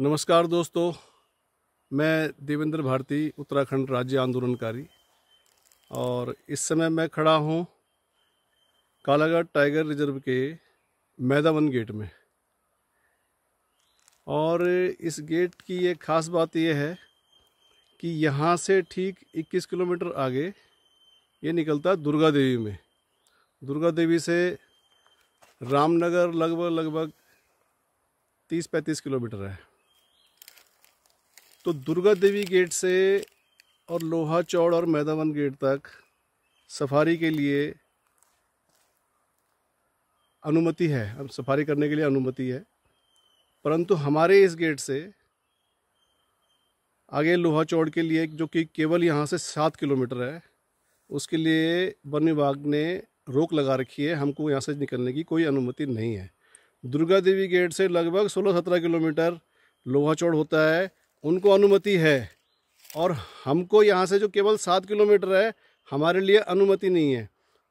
नमस्कार दोस्तों मैं देवेंद्र भारती उत्तराखंड राज्य आंदोलनकारी और इस समय मैं खड़ा हूँ कालाघाट टाइगर रिजर्व के मैदावन गेट में और इस गेट की एक ख़ास बात यह है कि यहाँ से ठीक 21 किलोमीटर आगे ये निकलता है दुर्गा देवी में दुर्गा देवी से रामनगर लगभग लगभग 30-35 किलोमीटर है तो दुर्गा देवी गेट से और लोहा चौड़ और मैदावन गेट तक सफारी के लिए अनुमति है अब सफारी करने के लिए अनुमति है परंतु हमारे इस गेट से आगे लोहा चौड़ के लिए जो कि केवल यहाँ से सात किलोमीटर है उसके लिए वन विभाग ने रोक लगा रखी है हमको यहाँ से निकलने की कोई अनुमति नहीं है दुर्गा देवी गेट से लगभग सोलह सत्रह किलोमीटर लोहा चौड़ होता है उनको अनुमति है और हमको यहाँ से जो केवल सात किलोमीटर है हमारे लिए अनुमति नहीं है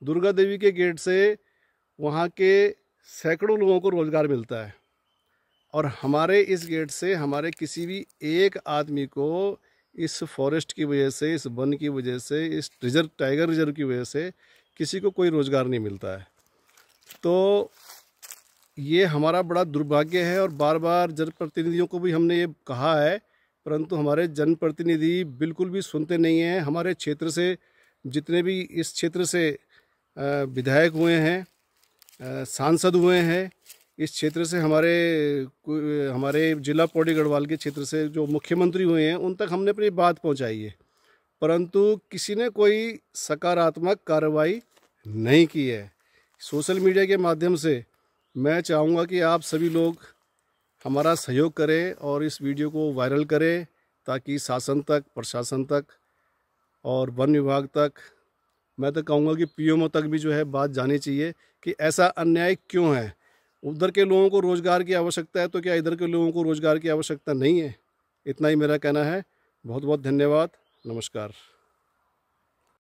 दुर्गा देवी के गेट से वहाँ के सैकड़ों लोगों को रोज़गार मिलता है और हमारे इस गेट से हमारे किसी भी एक आदमी को इस फॉरेस्ट की वजह से इस वन की वजह से इस रिजर्व टाइगर रिजर्व की वजह से किसी को कोई रोज़गार नहीं मिलता है तो ये हमारा बड़ा दुर्भाग्य है और बार बार जनप्रतिनिधियों को भी हमने ये कहा है परंतु हमारे जनप्रतिनिधि बिल्कुल भी सुनते नहीं हैं हमारे क्षेत्र से जितने भी इस क्षेत्र से विधायक हुए हैं सांसद हुए हैं इस क्षेत्र से हमारे हमारे जिला पौड़ी गढ़वाल के क्षेत्र से जो मुख्यमंत्री हुए हैं उन तक हमने अपनी बात पहुंचाई है परंतु किसी ने कोई सकारात्मक कार्रवाई नहीं की है सोशल मीडिया के माध्यम से मैं चाहूँगा कि आप सभी लोग हमारा सहयोग करें और इस वीडियो को वायरल करें ताकि शासन तक प्रशासन तक और वन विभाग तक मैं तो कहूँगा कि पीएमओ तक भी जो है बात जानी चाहिए कि ऐसा अन्याय क्यों है उधर के लोगों को रोज़गार की आवश्यकता है तो क्या इधर के लोगों को रोज़गार की आवश्यकता नहीं है इतना ही मेरा कहना है बहुत बहुत धन्यवाद नमस्कार